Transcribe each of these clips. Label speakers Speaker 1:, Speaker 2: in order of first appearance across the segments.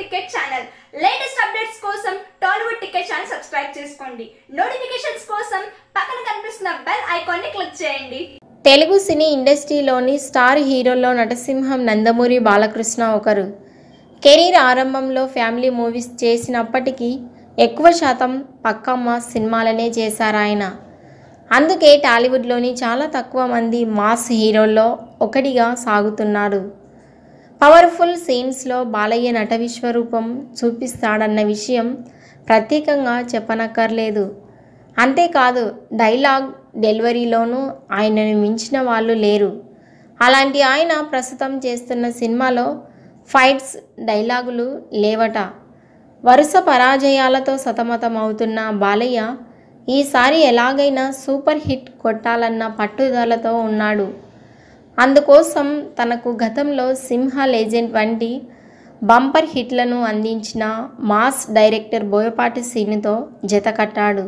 Speaker 1: ticket channel latest updates కోసం Tollywood ticket channel subscribe చేసుకోండి notifications కోసం పక్కన కనిపిస్తున్న బెల్ ఐకాన్ ని క్లిక్ చేయండి తెలుగు సినీ ఇండస్ట్రీలోని స్టార్ హీరోల్లో నటసింహం నందమూరి బాలకృష్ణ ఒకరు కెరీర్ ఆరంభంలో ఫ్యామిలీ మూవీస్ చేసినప్పటికీ ఎక్కువ శాతం పక్కమ్మ సినిమాలనే చేశారాయన అందుకే టాలీవుడ్లోని చాలా తక్కువ మంది మాస్ హీరోల్లో ఒకటిగా సాగుతున్నారు పవర్ఫుల్ సీన్స్లో బాలయ్య నట విశ్వరూపం చూపిస్తాడన్న విషయం ప్రత్యేకంగా చెప్పనక్కర్లేదు అంతేకాదు డైలాగ్ డెలివరీలోనూ ఆయనను మించిన వాళ్ళు లేరు అలాంటి ఆయన ప్రస్తుతం చేస్తున్న సినిమాలో ఫైట్స్ డైలాగులు లేవట వరుస పరాజయాలతో సతమతమవుతున్న బాలయ్య ఈసారి ఎలాగైనా సూపర్ హిట్ కొట్టాలన్న పట్టుదలతో ఉన్నాడు అందుకోసం తనకు గతంలో సింహ లెజెండ్ వంటి బంపర్ హిట్లను అందించిన మాస్ డైరెక్టర్ బోయపాటి సీనుతో కట్టాడు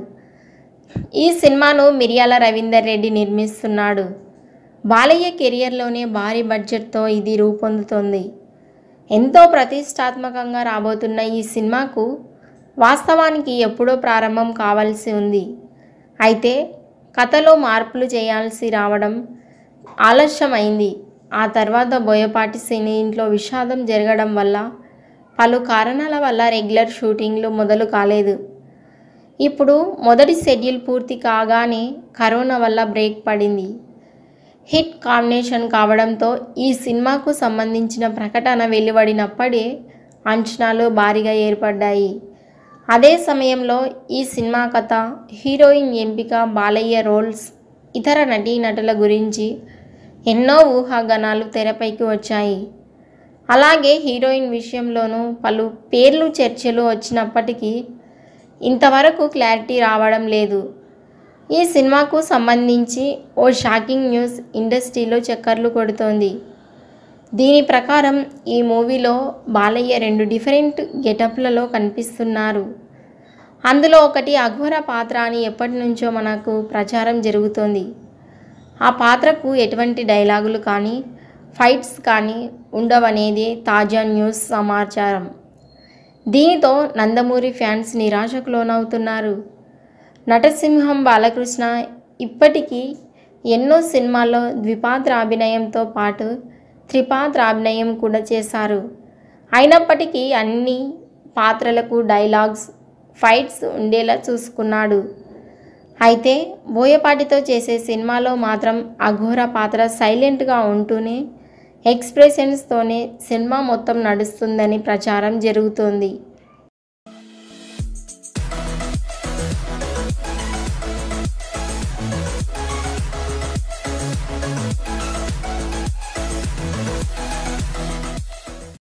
Speaker 1: ఈ సినిమాను మిరియాల రవీందర్ రెడ్డి నిర్మిస్తున్నాడు బాలయ్య కెరియర్లోనే భారీ బడ్జెట్తో ఇది రూపొందుతోంది ఎంతో ప్రతిష్టాత్మకంగా రాబోతున్న ఈ సినిమాకు వాస్తవానికి ఎప్పుడో ప్రారంభం కావాల్సి ఉంది అయితే కథలో మార్పులు చేయాల్సి రావడం ఆలస్యమైంది ఆ తర్వాత బోయపాటి సినీ ఇంట్లో విషాదం జరగడం వల్ల పలు కారణాల వల్ల రెగ్యులర్ షూటింగ్లు మొదలు కాలేదు ఇప్పుడు మొదటి షెడ్యూల్ పూర్తి కాగానే కరోనా వల్ల బ్రేక్ పడింది హిట్ కాంబినేషన్ కావడంతో ఈ సినిమాకు సంబంధించిన ప్రకటన వెలువడినప్పుడే అంచనాలు భారీగా ఏర్పడ్డాయి అదే సమయంలో ఈ సినిమా కథ హీరోయిన్ ఎంపిక బాలయ్య రోల్స్ ఇతర నటీనటుల గురించి ఎన్నో ఊహాగణాలు తెరపైకి వచ్చాయి అలాగే హీరోయిన్ విషయంలోనూ పలు పేర్లు చర్చలు వచ్చినప్పటికీ ఇంతవరకు క్లారిటీ రావడం లేదు ఈ సినిమాకు సంబంధించి ఓ షాకింగ్ న్యూస్ ఇండస్ట్రీలో చక్కర్లు కొడుతోంది దీని ప్రకారం ఈ మూవీలో బాలయ్య రెండు డిఫరెంట్ గెటప్లలో కనిపిస్తున్నారు అందులో ఒకటి అఘోర పాత్ర అని ఎప్పటి నుంచో మనకు ప్రచారం జరుగుతోంది ఆ పాత్రకు ఎటువంటి డైలాగులు కానీ ఫైట్స్ కానీ ఉండవనేది తాజా న్యూస్ సమాచారం దీనితో నందమూరి ఫ్యాన్స్ నిరాశకు లోనవుతున్నారు నటసింహం బాలకృష్ణ ఇప్పటికీ ఎన్నో సినిమాల్లో ద్విపాత్ర అభినయంతో పాటు త్రిపాత్ర అభినయం కూడా చేశారు అయినప్పటికీ అన్ని పాత్రలకు డైలాగ్స్ ఫైట్స్ ఉండేలా చూసుకున్నాడు అయితే బోయపాటితో చేసే సినిమాలో మాత్రం అఘోర పాత్ర సైలెంట్గా ఉంటూనే ఎక్స్ప్రెషన్స్తోనే సినిమా మొత్తం నడుస్తుందని ప్రచారం జరుగుతోంది